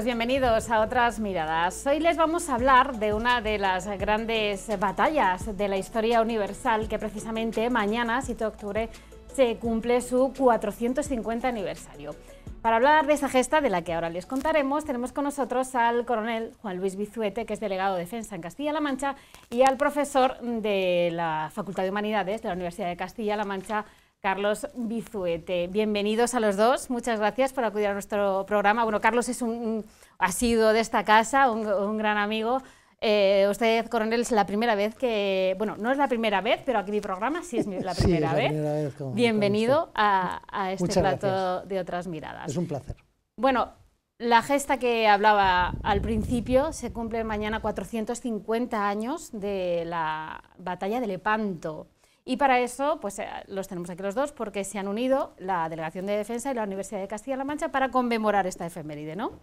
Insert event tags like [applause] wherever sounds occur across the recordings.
bienvenidos a Otras Miradas. Hoy les vamos a hablar de una de las grandes batallas de la historia universal que precisamente mañana, 7 de octubre, se cumple su 450 aniversario. Para hablar de esa gesta de la que ahora les contaremos, tenemos con nosotros al coronel Juan Luis Bizuete, que es delegado de Defensa en Castilla-La Mancha, y al profesor de la Facultad de Humanidades de la Universidad de Castilla-La Mancha, Carlos Bizuete. Bienvenidos a los dos, muchas gracias por acudir a nuestro programa. Bueno, Carlos es un, ha sido de esta casa, un, gran amigo. Eh, usted, coronel, es la primera vez que, bueno, no es la primera vez, pero aquí mi programa sí es [laughs] la primera vez. Bienvenido a, este plato de otras miradas. Es un placer. Bueno, la gesta que hablaba al principio se cumple mañana 450 años de la batalla de Lepanto. Y para eso, pues eh, los tenemos aquí los dos, porque se han unido la Delegación de Defensa y la Universidad de Castilla-La Mancha para conmemorar esta efeméride, ¿no?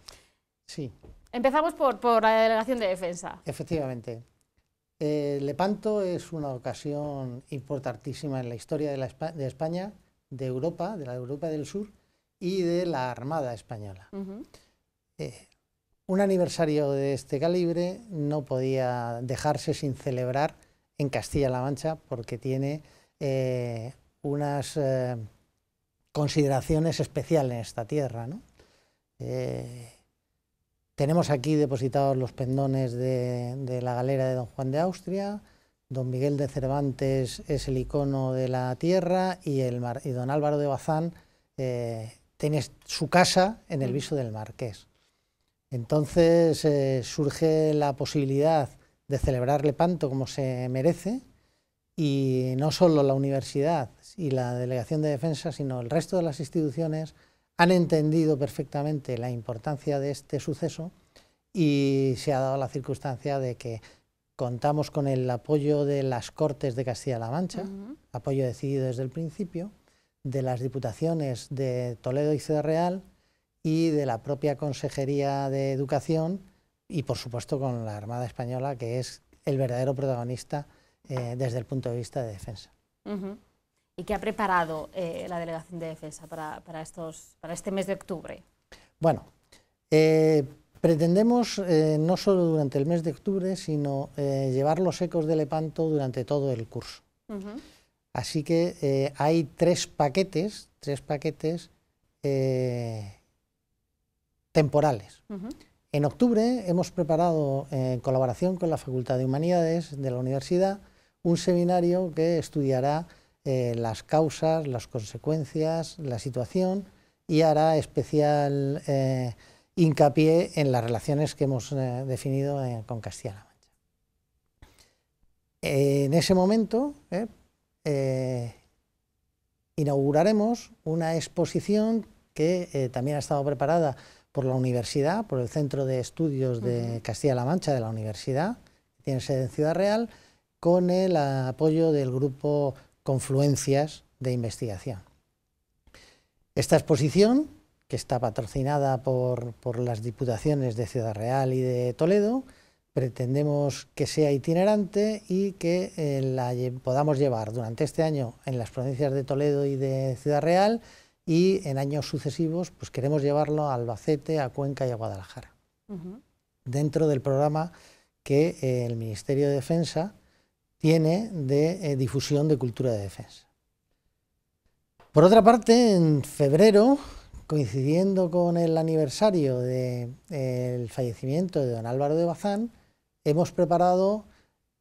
Sí. Empezamos por, la Delegación de Defensa. Efectivamente. Eh, Lepanto es una ocasión importantísima en la historia de, España, de Europa, de la Europa del Sur y de la Armada Española. Eh, un aniversario de este calibre no podía dejarse sin celebrar en Castilla-La Mancha porque tiene eh, unas eh, consideraciones especiales en esta tierra. Eh, tenemos aquí depositados los pendones de, la galera de Don Juan de Austria, Don Miguel de Cervantes es el icono de la tierra y, y Don Álvaro de Bazán tiene su casa en el mm. viso del Marqués. Entonces surge la posibilidad de celebrarle tanto como se merece, y no solo la universidad y la Delegación de Defensa, sino el resto de las instituciones han entendido perfectamente la importancia de este suceso y se ha dado la circunstancia de que contamos con el apoyo de las Cortes de Castilla-La Mancha, apoyo decidido desde el principio, de las diputaciones de Toledo y Ciudad Real y de la propia Consejería de Educación, y por supuesto con la Armada Española, que es el verdadero protagonista eh, desde el punto de vista de defensa. ¿Y qué ha preparado eh, la Delegación de Defensa para, estos, para este mes de octubre? Bueno, eh, pretendemos no solo durante el mes de octubre, sino llevar los ecos de Lepanto durante todo el curso. Así que hay tres paquetes, tres paquetes temporales. En octubre hemos preparado, eh, en colaboración con la Facultad de Humanidades de la Universidad, un seminario que estudiará eh, las causas, las consecuencias, la situación y hará especial eh, hincapié en las relaciones que hemos definido con Castilla-La Mancha. En ese momento inauguraremos una exposición que también ha estado preparada por la universidad, por el Centro de Estudios de Castilla-La Mancha de la universidad, tiene sede en Ciudad Real, con el apoyo del grupo Confluencias de Investigación. Esta exposición, que está patrocinada por, las diputaciones de Ciudad Real y de Toledo, pretendemos que sea itinerante y que eh, la podamos llevar durante este año en las provincias de Toledo y de Ciudad Real y en años sucesivos pues queremos llevarlo a Albacete, a Cuenca y a Guadalajara. Dentro del programa que eh, el Ministerio de Defensa tiene de eh, difusión de cultura de defensa. Por otra parte, en febrero, coincidiendo con el aniversario del fallecimiento de don Álvaro de Bazán, hemos preparado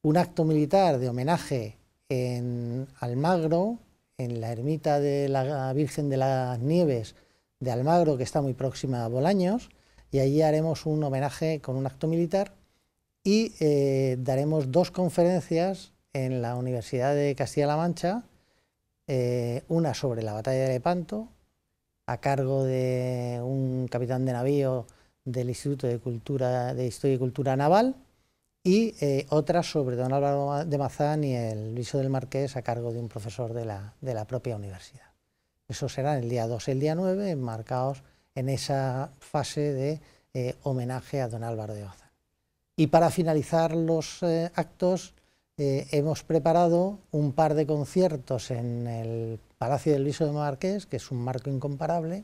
un acto militar de homenaje en Almagro, en la ermita de la Virgen de las Nieves de Almagro, que está muy próxima a Bolaños, y allí haremos un homenaje con un acto militar y eh, daremos dos conferencias en la Universidad de Castilla-La Mancha, eh, una sobre la batalla de Lepanto, a cargo de un capitán de navío del Instituto de Cultura de Historia y Cultura Naval, y eh, otras sobre don Álvaro de Mazán y el Luiso del Marqués a cargo de un profesor de la, propia universidad. Eso será el día 2 y el día 9, enmarcados en esa fase de eh, homenaje a don Álvaro de Mazán. Y para finalizar los eh, actos, hemos preparado un par de conciertos en el Palacio del Luiso del Marqués, que es un marco incomparable,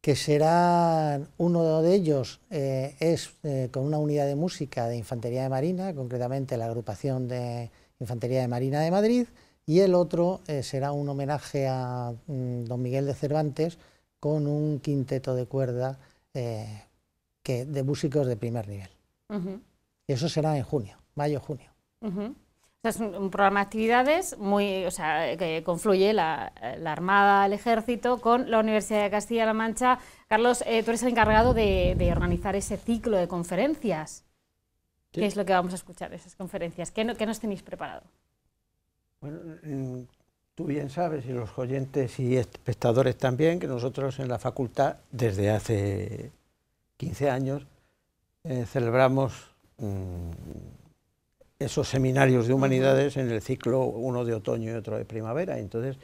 que será, uno de ellos eh, es eh, con una unidad de música de Infantería de Marina, concretamente la agrupación de Infantería de Marina de Madrid, y el otro eh, será un homenaje a mm, don Miguel de Cervantes con un quinteto de cuerda que, de músicos de primer nivel. eso será en junio, mayo-junio es un, programa de actividades muy, o sea, que confluye la, Armada, el Ejército, con la Universidad de Castilla-La Mancha. Carlos, eh, tú eres el encargado de, organizar ese ciclo de conferencias. ¿Qué es lo que vamos a escuchar esas conferencias? ¿Qué, nos tenéis preparado? Bueno, tú bien sabes, y los oyentes y espectadores también, que nosotros en la facultad, desde hace 15 años, eh, celebramos mm, esos seminarios de humanidades en el ciclo, uno de otoño y otro de primavera. Entonces,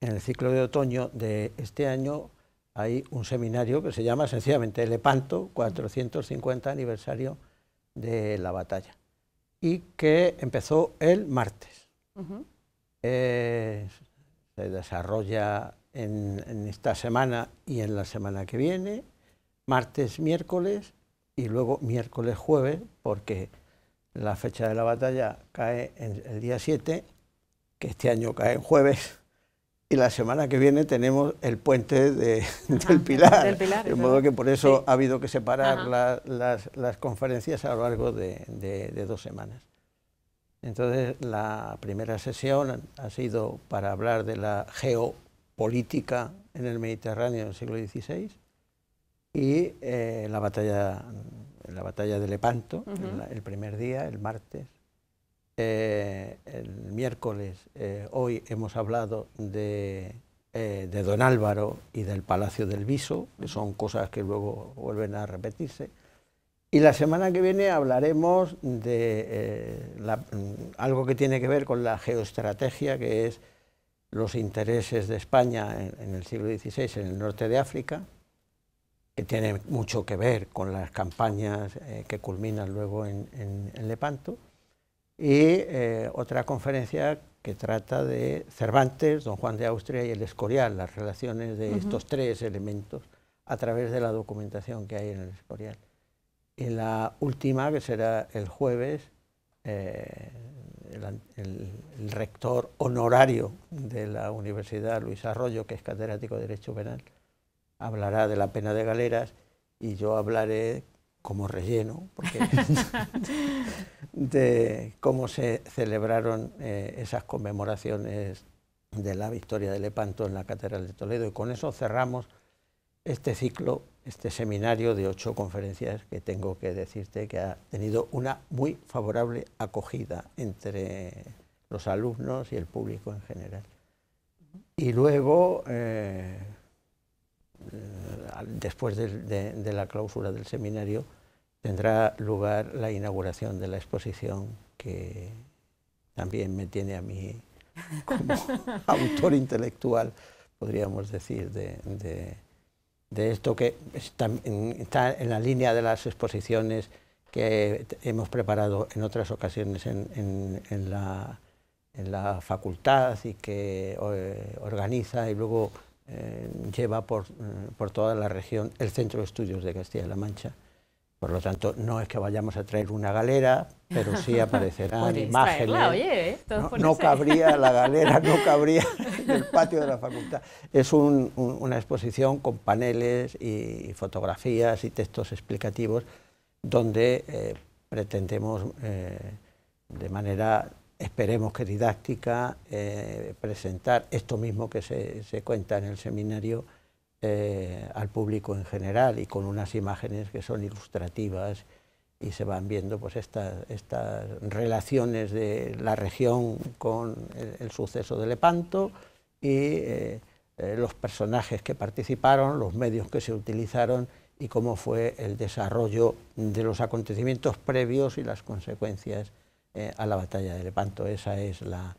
en el ciclo de otoño de este año hay un seminario que se llama sencillamente Lepanto, 450 aniversario de la batalla, y que empezó el martes. se desarrolla en esta semana y en la semana que viene, martes, miércoles y luego miércoles, jueves, porque la fecha de la batalla cae en el día 7, que este año cae en jueves, y la semana que viene tenemos el puente [laughs] del Pilar. de modo que por eso ha habido que separar las, conferencias a lo largo de, dos semanas. Entonces, la primera sesión ha sido para hablar de la geopolítica en el Mediterráneo del siglo XVI y eh, la batalla en la batalla de Lepanto, el primer día, el martes. Eh, el miércoles, eh, hoy hemos hablado eh, de, Don Álvaro y del Palacio del Viso, que son cosas que luego vuelven a repetirse. Y la semana que viene hablaremos de mm, algo que tiene que ver con la geoestrategia, que es los intereses de España en el siglo XVI en el norte de África, que tiene mucho que ver con las campañas eh, que culminan luego en, Lepanto, y eh, otra conferencia que trata de Cervantes, Don Juan de Austria y el Escorial, las relaciones de estos tres elementos a través de la documentación que hay en el Escorial. Y la última, que será el jueves, eh, el, rector honorario de la Universidad, Luis Arroyo, que es catedrático de Derecho Penal, hablará de la pena de galeras y yo hablaré como relleno, porque [laughs] de cómo se celebraron eh, esas conmemoraciones de la victoria de Lepanto en la Catedral de Toledo. Y con eso cerramos este ciclo, este seminario de ocho conferencias que tengo que decirte que ha tenido una muy favorable acogida entre los alumnos y el público en general. Y luego... Eh, eh, después de, la clausura del seminario, tendrá lugar la inauguración de la exposición que también me tiene a mí como [laughs] autor intelectual, podríamos decir, de, esto que está, en la línea de las exposiciones que hemos preparado en otras ocasiones en, la, en la, facultad y que eh, organiza y luego eh, lleva eh, por, toda la región el Centro de Estudios de Castilla-La Mancha. Por lo tanto, no es que vayamos a traer una galera, pero sí aparecerán [laughs] imágenes. ¿eh? no, cabría la [laughs] galera, no cabría el patio de la facultad. Es una exposición con paneles y fotografías y textos explicativos donde pretendemos, de manera esperemos que didáctica, eh, presentar esto mismo que se, cuenta en el seminario eh, al público en general y con unas imágenes que son ilustrativas y se van viendo pues estas, relaciones de la región con el, suceso de Lepanto y eh, los personajes que participaron, los medios que se utilizaron y cómo fue el desarrollo de los acontecimientos previos y las consecuencias eh, a la batalla de Lepanto. Esa es la,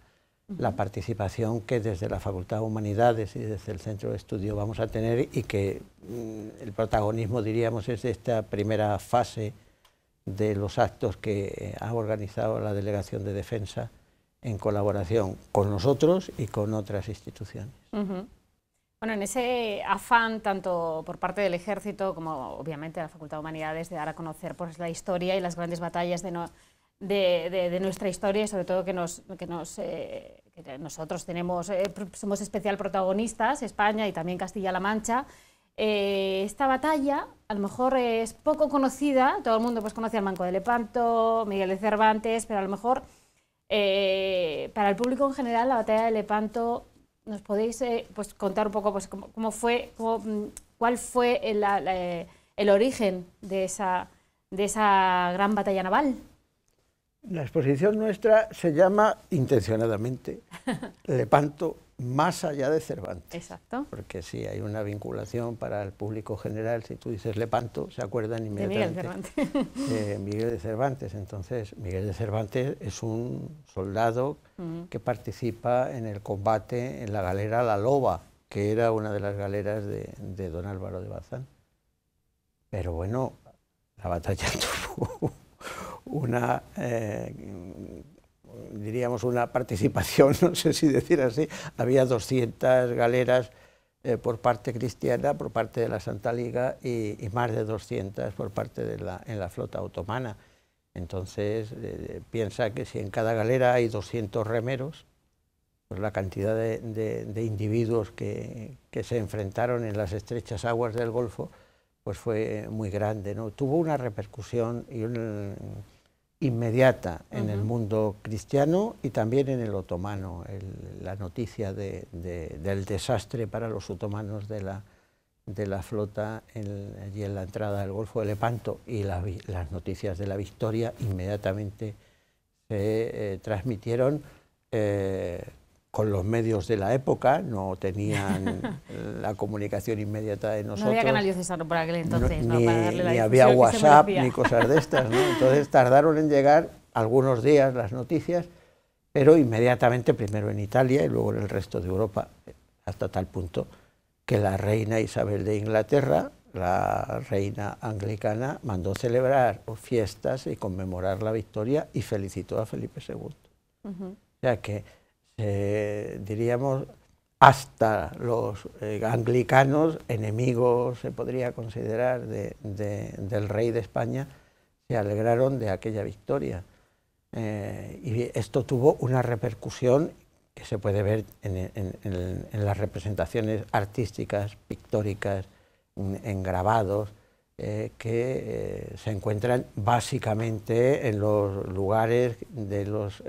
participación que desde la Facultad de Humanidades y desde el Centro de Estudio vamos a tener y que mm, el protagonismo, diríamos, es de esta primera fase de los actos que eh, ha organizado la Delegación de Defensa en colaboración con nosotros y con otras instituciones. Bueno, en ese afán, tanto por parte del Ejército como obviamente de la Facultad de Humanidades, de dar a conocer pues, la historia y las grandes batallas de, de, nuestra historia sobre todo que, eh, nosotros tenemos, eh, somos especial protagonistas, España y también Castilla-La Mancha. Eh, esta batalla a lo mejor es poco conocida, todo el mundo pues, conoce al Manco de Lepanto, Miguel de Cervantes, pero a lo mejor para el público en general la batalla de Lepanto, ¿nos podéis pues, contar un poco pues, cómo, fue, mm, cuál fue el, origen de de esa gran batalla naval? La exposición nuestra se llama intencionadamente [laughs] Lepanto más allá de Cervantes. Exacto. Porque sí, hay una vinculación para el público general. Si tú dices Lepanto, se acuerdan inmediatamente de Miguel, Cervantes. Miguel de Cervantes. Entonces, Miguel de Cervantes es un soldado que participa en el combate en la galera La Loba, que era una de las galeras de, de don Álvaro de Bazán. Pero bueno, la batalla [laughs] tuvo una, eh, diríamos, una participación, [laughs] no sé si decir así, había 200 galeras eh, por parte cristiana, por parte de la Santa Liga, y, más de 200 por parte de la, en la flota otomana. Entonces, eh, piensa que si en cada galera hay 200 remeros, pues la cantidad de, individuos que, que, se enfrentaron en las estrechas aguas del Golfo pues fue muy grande. ¿no? Tuvo una repercusión y un, inmediata en el mundo cristiano y también en el otomano, la noticia del desastre para los otomanos de la, de la flota y allí en la entrada del Golfo de Lepanto y las noticias de la victoria inmediatamente se eh, transmitieron eh, con los medios de la época, no tenían [laughs] la comunicación inmediata de nosotros. No había canal por aquel entonces, no, ni, darle la había WhatsApp ni cosas de estas, ¿no? Entonces tardaron en llegar algunos días las noticias, pero inmediatamente, primero en Italia y luego en el resto de Europa, hasta tal punto que la reina Isabel de Inglaterra, la reina anglicana, mandó celebrar fiestas y conmemorar la victoria y felicitó a Felipe II. O sea que eh, diríamos, hasta los eh, anglicanos, enemigos se podría considerar del rey de España, se alegraron de aquella victoria. Eh, y esto tuvo una repercusión que se puede ver en, las representaciones artísticas, pictóricas, en, grabados, que se encuentran básicamente en los lugares de los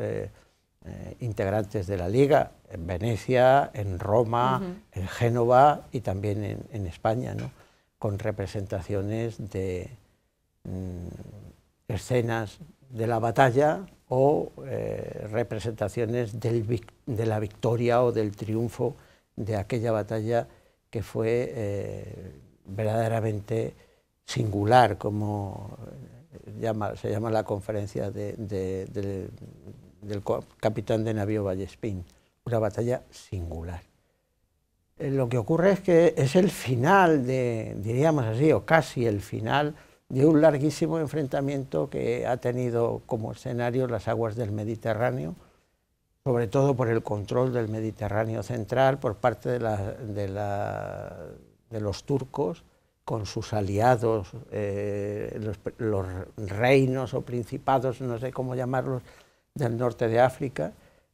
eh, integrantes de la Liga, en Venecia, en Roma, en Génova y también en, España, con representaciones de mm, escenas de la batalla o eh, representaciones del, de la victoria o del triunfo de aquella batalla que fue eh, verdaderamente singular, como llama, se llama la conferencia de del capitán de navío Vallespín. Una batalla singular. Eh, lo que ocurre es que es el final de, diríamos así, o casi el final de un larguísimo enfrentamiento que ha tenido como escenario las aguas del Mediterráneo, sobre todo por el control del Mediterráneo central por parte de, los turcos con sus aliados, eh, los reinos o principados, no sé cómo llamarlos, del norte de África,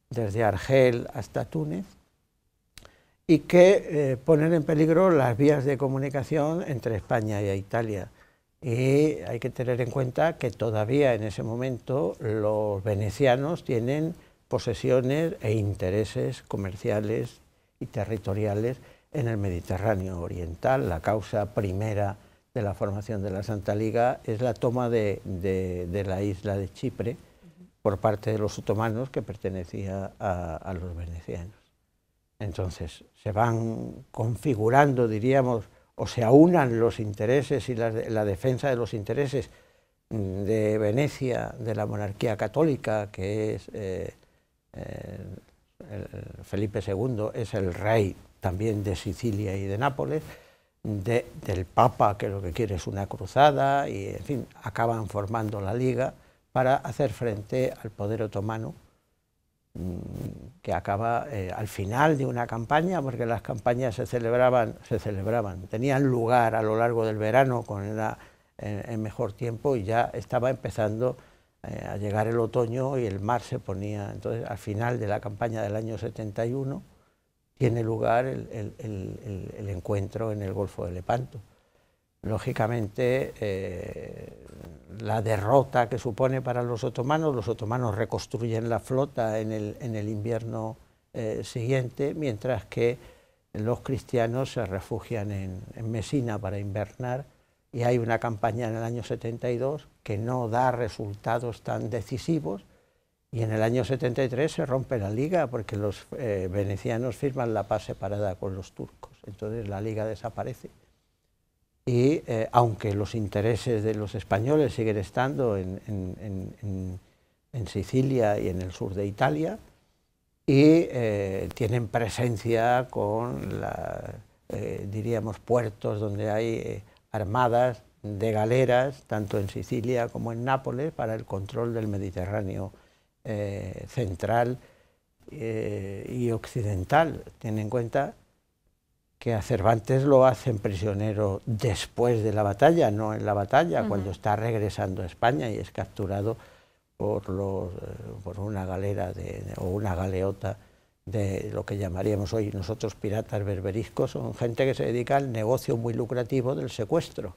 desde Argel hasta Túnez, y que eh, ponen en peligro las vías de comunicación entre España y Italia. Y hay que tener en cuenta que todavía en ese momento los venecianos tienen posesiones e intereses comerciales y territoriales en el Mediterráneo Oriental. La causa primera de la formación de la Santa Liga es la toma de la isla de Chipre, por parte de los otomanos que pertenecía a, los venecianos. Entonces se van configurando, diríamos, o se aunan los intereses y la, defensa de los intereses mm, de Venecia, de la monarquía católica, que es eh, eh, Felipe II, es el rey también de Sicilia y de Nápoles, del Papa, que lo que quiere es una cruzada, y en fin, acaban formando la Liga para hacer frente al poder otomano mm, que acaba eh, al final de una campaña, porque las campañas se celebraban, se celebraban, tenían lugar a lo largo del verano con el mejor tiempo y ya estaba empezando eh, a llegar el otoño y el mar se ponía. Entonces, al final de la campaña del año 71 tiene lugar el encuentro en el Golfo de Lepanto lógicamente eh, la derrota que supone para los otomanos. Los otomanos reconstruyen la flota en el, invierno eh, siguiente, mientras que los cristianos se refugian en, Mesina para invernar y hay una campaña en el año 72 que no da resultados tan decisivos y en el año 73 se rompe la liga porque los eh, venecianos firman la paz separada con los turcos, entonces la liga desaparece y eh, aunque los intereses de los españoles siguen estando en, Sicilia y en el sur de Italia, y eh, tienen presencia con, eh, diríamos, puertos donde hay armadas de galeras, tanto en Sicilia como en Nápoles, para el control del Mediterráneo central y occidental. Ten en cuenta que a Cervantes lo hacen prisionero después de la batalla, no en la batalla, cuando está regresando a España y es capturado por, los, eh, por una galera de, o una galeota de lo que llamaríamos hoy nosotros piratas berberiscos, son gente que se dedica al negocio muy lucrativo del secuestro.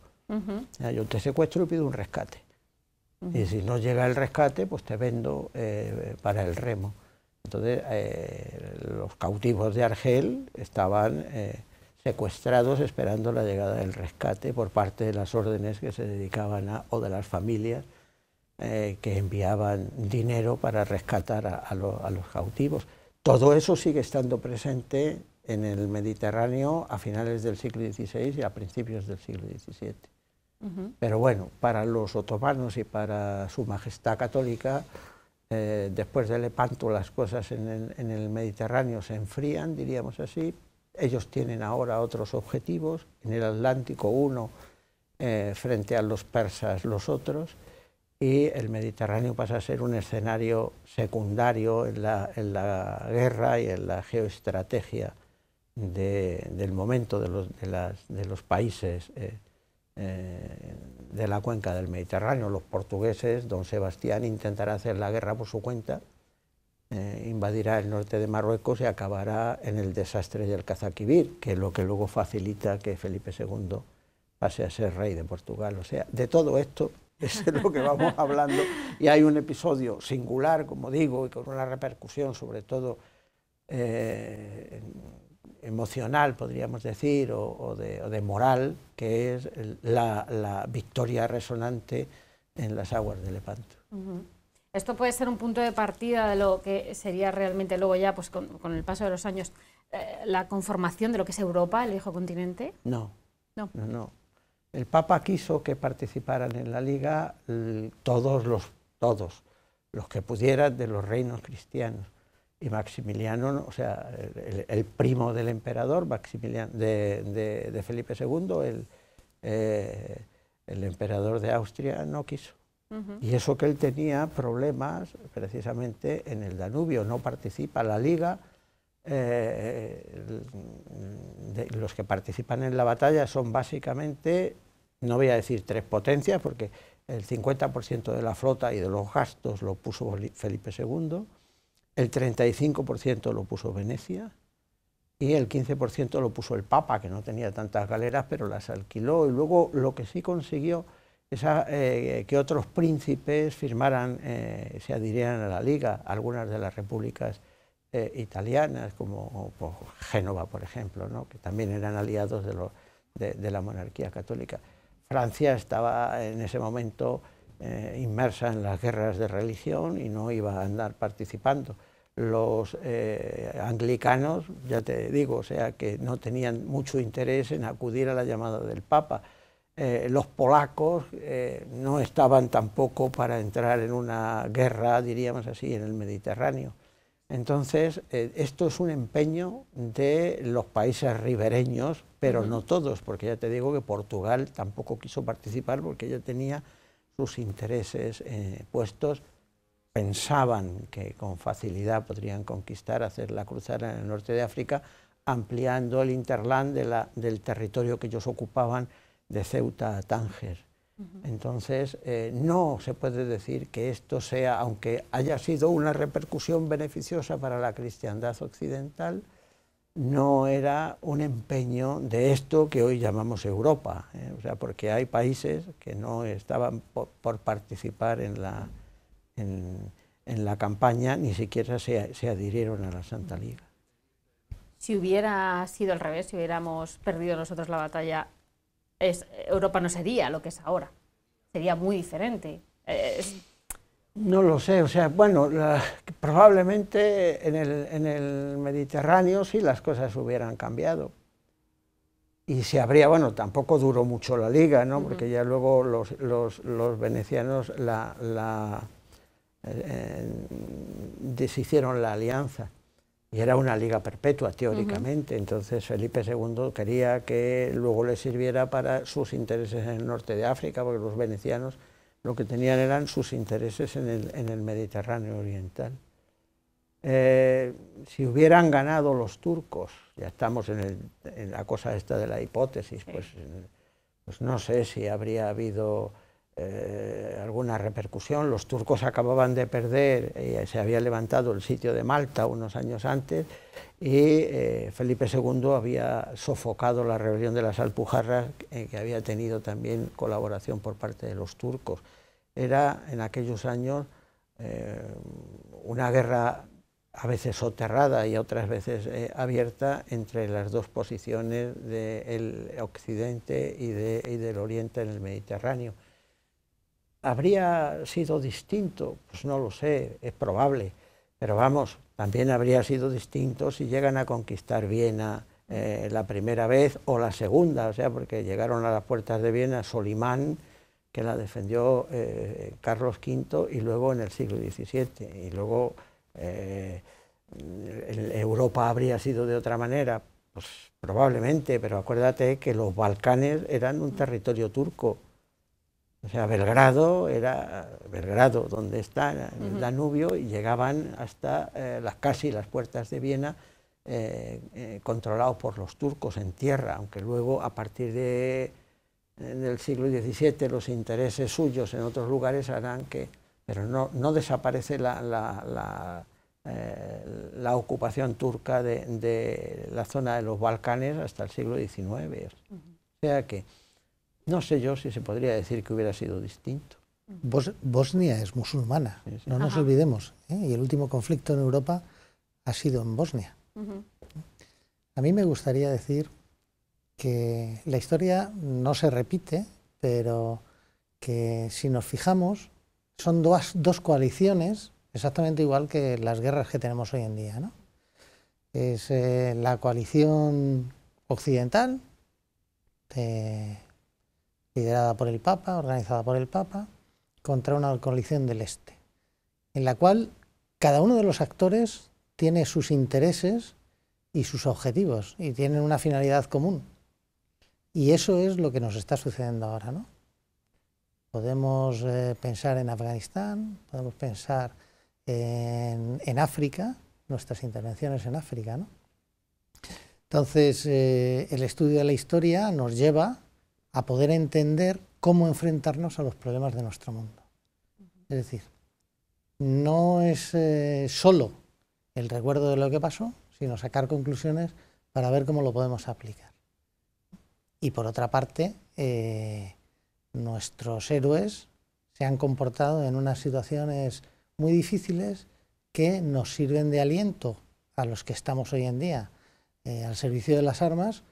Yo te secuestro y pido un rescate. Y si no llega el rescate, pues te vendo eh, para el remo. Entonces, eh, los cautivos de Argel estaban secuestrados esperando la llegada del rescate por parte de las órdenes que se dedicaban a, o de las familias eh, que enviaban dinero para rescatar a, los cautivos. Todo eso sigue estando presente en el Mediterráneo a finales del siglo XVI y a principios del siglo XVII. Pero bueno, para los otomanos y para su majestad católica, eh, después de Lepanto las cosas en en el, Mediterráneo se enfrían, diríamos así, ellos tienen ahora otros objetivos, en el Atlántico uno eh, frente a los persas los otros, y el Mediterráneo pasa a ser un escenario secundario en la, guerra y en la geoestrategia del momento de los, países eh, eh, de la cuenca del Mediterráneo. Los portugueses, don Sebastián, intentará hacer la guerra por su cuenta eh, invadirá el norte de Marruecos y acabará en el desastre del Cazaquivir, que es lo que luego facilita que Felipe II pase a ser rey de Portugal. O sea, de todo esto [laughs] es de lo que vamos hablando. Y hay un episodio singular, como digo, y con una repercusión sobre todo eh, emocional, podríamos decir, o, de, moral, que es la, victoria resonante en las aguas de Lepanto. Esto puede ser un punto de partida de lo que sería realmente luego ya, pues con, el paso de los años, eh, la conformación de lo que es Europa, el hijo continente. No, no, no, El Papa quiso que participaran en la Liga todos los, todos los que pudieran de los reinos cristianos. Y Maximiliano, o sea, el, primo del emperador, Maximiliano, de, Felipe II, eh, el emperador de Austria, no quiso. Y eso que él tenía problemas precisamente en el Danubio, no participa la liga, eh, los que participan en la batalla son básicamente, no voy a decir tres potencias, porque el 50% de la flota y de los gastos lo puso Felipe II, el 35% lo puso Venecia y el 15% lo puso el Papa, que no tenía tantas galeras, pero las alquiló. Y luego lo que sí consiguió eh, que otros príncipes firmaran, eh, se adhirieran a la Liga, algunas de las repúblicas eh, italianas, como Génova, por ejemplo, que también eran aliados de, la monarquía católica. Francia estaba en ese momento inmersa en las guerras de religión y no iba a andar participando. Los anglicanos, ya te digo, o sea, que no tenían mucho interés en acudir a la llamada del Papa eh, los polacos eh, no estaban tampoco para entrar en una guerra, diríamos así, en el Mediterráneo. Entonces, eh, esto es un empeño de los países ribereños, pero no todos, porque ya te digo que Portugal tampoco quiso participar porque ya tenía sus intereses puestos. Pensaban que con facilidad podrían conquistar, hacer la cruzada en el norte de África, ampliando el interland del territorio que ellos ocupaban de Ceuta a Tánger. Entonces, eh, no se puede decir que esto sea, aunque haya sido una repercusión beneficiosa para la cristiandad occidental, no era un empeño de esto que hoy llamamos Europa, ¿eh? o sea, porque hay países que no estaban por, participar en la, la campaña, ni siquiera se, se, adhirieron a la Santa Liga. Si hubiera sido al revés, si hubiéramos perdido nosotros la batalla Europa no sería lo que es ahora. Sería muy diferente. No lo sé, o sea, bueno, probablemente en el, Mediterráneo sí las cosas hubieran cambiado. Y se habría, bueno, tampoco duró mucho la liga, ¿no? Porque ya luego los, venecianos la, eh, deshicieron la alianza y era una liga perpetua teóricamente, entonces Felipe II quería que luego le sirviera para sus intereses en el norte de África, porque los venecianos lo que tenían eran sus intereses en el, Mediterráneo oriental. Eh, si hubieran ganado los turcos, ya estamos en, la cosa esta de la hipótesis, pues, pues no sé si habría habido eh, alguna repercusión. Los turcos acababan de perder, eh, se había levantado el sitio de Malta unos años antes y eh, Felipe II había sofocado la rebelión de las Alpujarras, que había tenido también colaboración por parte de los turcos. Era en aquellos años una guerra a veces soterrada y otras veces abierta entre las dos posiciones del occidente y del oriente en el Mediterráneo. ¿Habría sido distinto? Pues no lo sé, es probable. Pero vamos, también habría sido distinto si llegan a conquistar Viena eh, la primera vez o la segunda, o sea, porque llegaron a las puertas de Viena Solimán, que la defendió eh, Carlos V y luego en el siglo XVII. Y luego eh, Europa habría sido de otra manera, pues probablemente, pero acuérdate que los Balcanes eran un territorio turco. O sea, Belgrado era Belgrado, donde está el Danubio, y llegaban hasta eh, las, casi las puertas de Viena, eh, eh, controlados por los turcos en tierra, aunque luego a partir de, del siglo XVII los intereses suyos en otros lugares harán que, pero no, desaparece la, la, la la ocupación turca de, de, la zona de los Balcanes hasta el siglo XIX. O sea que no sé yo si se podría decir que hubiera sido distinto. Bosnia es musulmana, no nos olvidemos. ¿eh? Y el último conflicto en Europa ha sido en Bosnia. A mí me gustaría decir que la historia no se repite, pero que si nos fijamos, son dos, coaliciones exactamente igual que las guerras que tenemos hoy en día. ¿no? Es eh, la coalición occidental liderada por el Papa, organizada por el Papa, contra una coalición del Este, en la cual cada uno de los actores tiene sus intereses y sus objetivos y tienen una finalidad común. Y eso es lo que nos está sucediendo ahora, ¿no? Podemos eh, pensar en Afganistán, podemos pensar en, África, nuestras intervenciones en África, ¿no? Entonces, eh, el estudio de la historia nos lleva a poder entender cómo enfrentarnos a los problemas de nuestro mundo. Es decir, no es eh, solo el recuerdo de lo que pasó, sino sacar conclusiones para ver cómo lo podemos aplicar. Y por otra parte, eh, nuestros héroes se han comportado en unas situaciones muy difíciles que nos sirven de aliento a los que estamos hoy en día eh, al servicio de las armas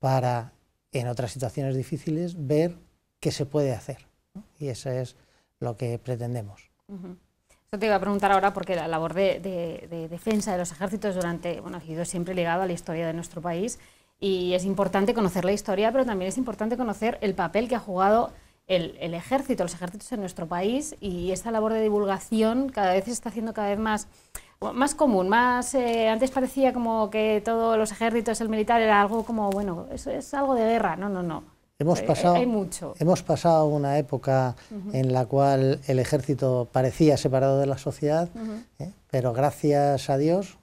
para en otras situaciones difíciles ver qué se puede hacer. Y eso es lo que pretendemos. Yo te iba a preguntar ahora porque la labor de, defensa de los ejércitos durante, bueno, ha sido siempre ligado a la historia de nuestro país y es importante conocer la historia, pero también es importante conocer el papel que ha jugado el, el ejército, los ejércitos en nuestro país y esta labor de divulgación cada vez se está haciendo cada vez más más común, más eh, antes parecía como que todos los ejércitos, el militar era algo como, bueno, eso es algo de guerra, no, no, no. Hemos eh, pasado, hay, mucho. hemos pasado una época en la cual el ejército parecía separado de la sociedad, ¿eh? pero gracias a Dios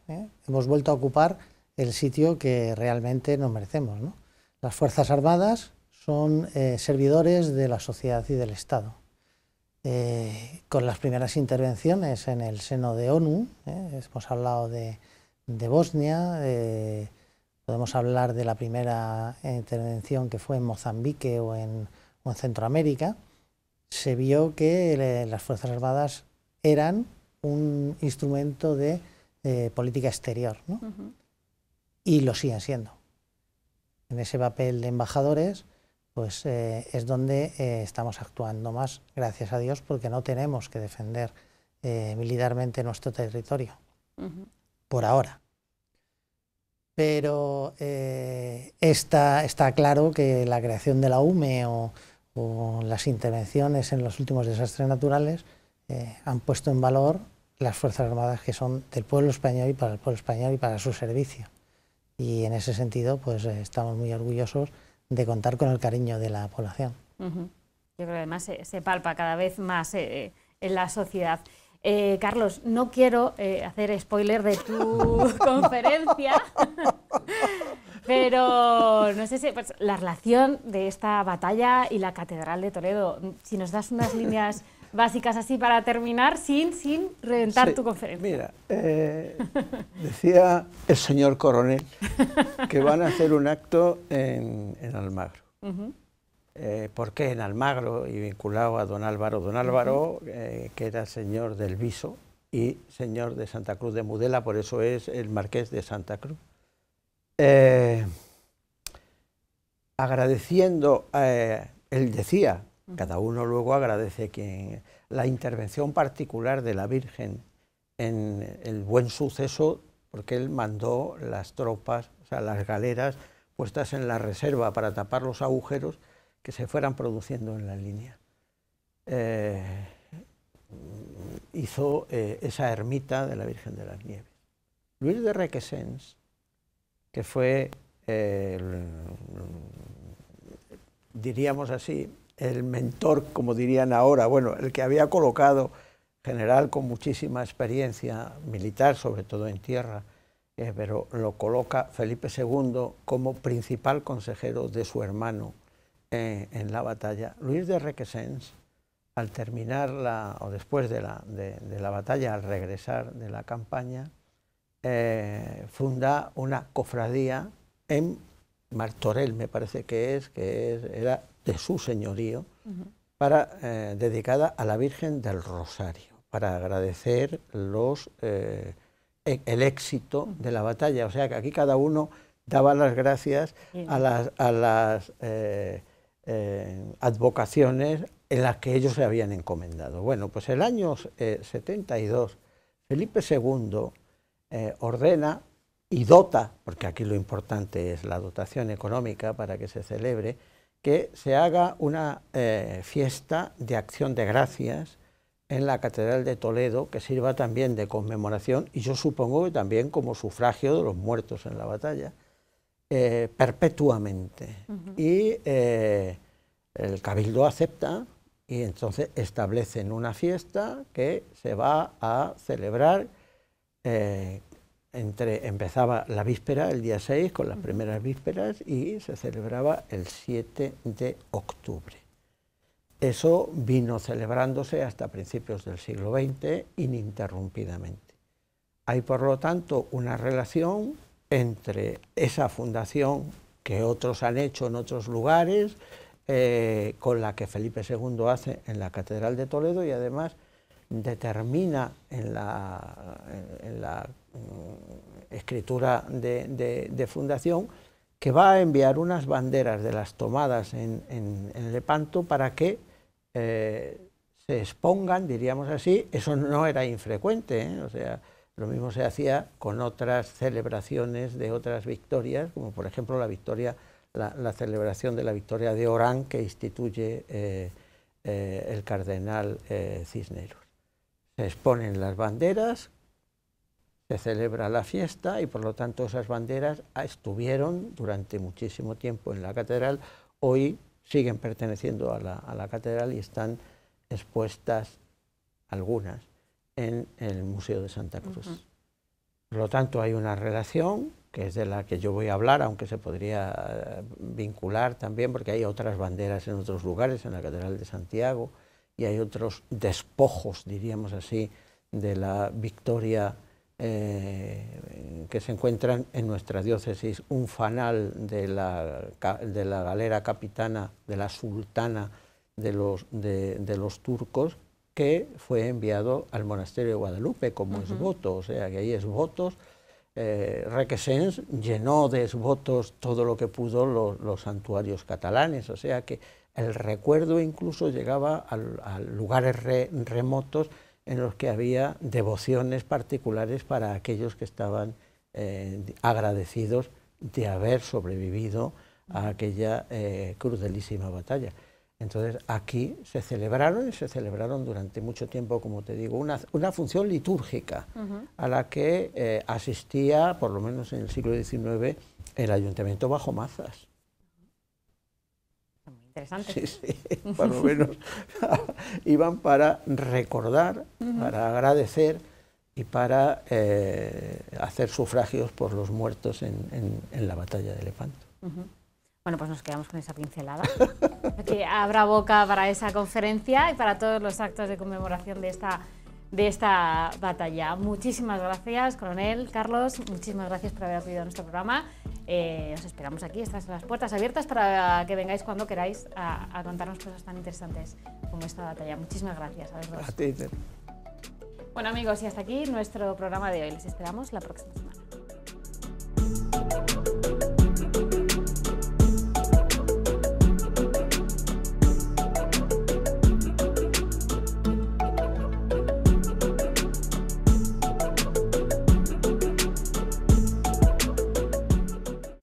hemos vuelto a ocupar el sitio que realmente nos merecemos. Las Fuerzas Armadas son servidores de la sociedad y del Estado. Eh, con las primeras intervenciones en el seno de ONU, eh, hemos hablado de, Bosnia, eh, podemos hablar de la primera intervención que fue en Mozambique o en, Centroamérica, se vio que las Fuerzas Armadas eran un instrumento de política exterior, ¿no? y lo siguen siendo. En ese papel de embajadores, pues eh, es donde eh, estamos actuando más, gracias a Dios, porque no tenemos que defender eh, militarmente nuestro territorio, por ahora. Pero está, claro que la creación de la UME o, o las intervenciones en los últimos desastres naturales han puesto en valor las Fuerzas Armadas que son del pueblo español y para el pueblo español y para su servicio. Y en ese sentido, pues estamos muy orgullosos de contar con el cariño de la población. Yo creo que además se, palpa cada vez más eh, eh, en la sociedad. Eh, Carlos, no quiero hacer spoiler de tu [laughs] conferencia, pero no sé si pues, la relación de esta batalla y la Catedral de Toledo, si nos das unas líneas básicas así para terminar, sin, sin reventar tu conferencia. Mira, eh, decía el señor coronel que van a hacer un acto en, Almagro. porque eh, ¿Por qué en Almagro? Y vinculado a don Álvaro. Don Álvaro, eh, que era señor del Viso y señor de Santa Cruz de Mudela, por eso es el marqués de Santa Cruz. agradeciendo, él decía, cada uno luego agradece que la intervención particular de la Virgen en el buen suceso, porque él mandó las tropas, o sea, las galeras puestas en la reserva para tapar los agujeros que se fueran produciendo en la línea. Eh, hizo eh, esa ermita de la Virgen de las Nieves. Luis de Requesens, que fue, eh, diríamos así, el mentor, como dirían ahora, bueno, el que había colocado general con muchísima experiencia militar, sobre todo en tierra, eh, pero lo coloca Felipe II como principal consejero de su hermano eh, en la batalla. Luis de Requesens, al terminar la, o después de la, de, la batalla, al regresar de la campaña, eh, funda una cofradía en Martorell, me parece que es, que es, era de su señorío, para, eh, dedicada a la Virgen del Rosario, para agradecer los, eh, e-, el éxito de la batalla. O sea que aquí cada uno daba las gracias a las, a las eh, advocaciones en las que ellos se habían encomendado. Bueno, pues el año 72, Felipe II ordena y dota, porque aquí lo importante es la dotación económica para que se celebre, que se haga una eh, fiesta de acción de gracias en la Catedral de Toledo, que sirva también de conmemoración, y yo supongo que también como sufragio de los muertos en la batalla, eh, perpetuamente. Y eh, el Cabildo acepta y entonces establecen una fiesta que se va a celebrar entre, empezaba la víspera, el día 6, con las primeras vísperas, y se celebraba el 7 de octubre. Eso vino celebrándose hasta principios del siglo XX ininterrumpidamente. Hay, por lo tanto, una relación entre esa fundación que otros han hecho en otros lugares, eh, con la que Felipe II hace en la Catedral de Toledo y además determina en la, la mm, escritura de, fundación que va a enviar unas banderas de las tomadas en, Lepanto para que eh, se expongan, diríamos así, eso no era infrecuente, ¿eh? o sea, lo mismo se hacía con otras celebraciones de otras victorias, como por ejemplo la victoria, la, celebración de la victoria de Orán que instituye eh, el cardenal Cisneros se exponen las banderas, se celebra la fiesta y por lo tanto esas banderas ah, estuvieron durante muchísimo tiempo en la catedral, hoy siguen perteneciendo a la, catedral y están expuestas algunas en el Museo de Santa Cruz. Por lo tanto hay una relación que es de la que yo voy a hablar, aunque se podría eh, vincular también porque hay otras banderas en otros lugares, en la Catedral de Santiago, y hay otros despojos, diríamos así, de la victoria eh, que se encuentran en nuestra diócesis, un fanal de la, de la galera capitana, de la sultana de los, de, los, turcos, que fue enviado al monasterio de Guadalupe como esboto, o sea que hay esvotos. Eh, requesens llenó de esvotos todo lo que pudo los, los santuarios catalanes, o sea que el recuerdo incluso llegaba a, lugares remotos en los que había devociones particulares para aquellos que estaban eh, agradecidos de haber sobrevivido a aquella eh, batalla. Entonces aquí se celebraron y se celebraron durante mucho tiempo, como te digo, una, función litúrgica a la que eh, asistía, por lo menos en el siglo XIX, el ayuntamiento bajo mazas. Interesante. Sí, sí, [laughs] por lo menos [laughs] iban para recordar, para agradecer y para eh, hacer sufragios por los muertos en, la batalla de Lepanto. Bueno, pues nos quedamos con esa pincelada. [laughs] que abra boca para esa conferencia y para todos los actos de conmemoración de esta, de esta batalla. Muchísimas gracias, coronel Carlos. Muchísimas gracias por haber acudido a nuestro programa. Eh, os esperamos aquí, estas las puertas abiertas para que vengáis cuando queráis a, contarnos cosas tan interesantes como esta batalla. Muchísimas gracias a ti, Bueno amigos, y hasta aquí nuestro programa de hoy. Les esperamos la próxima semana.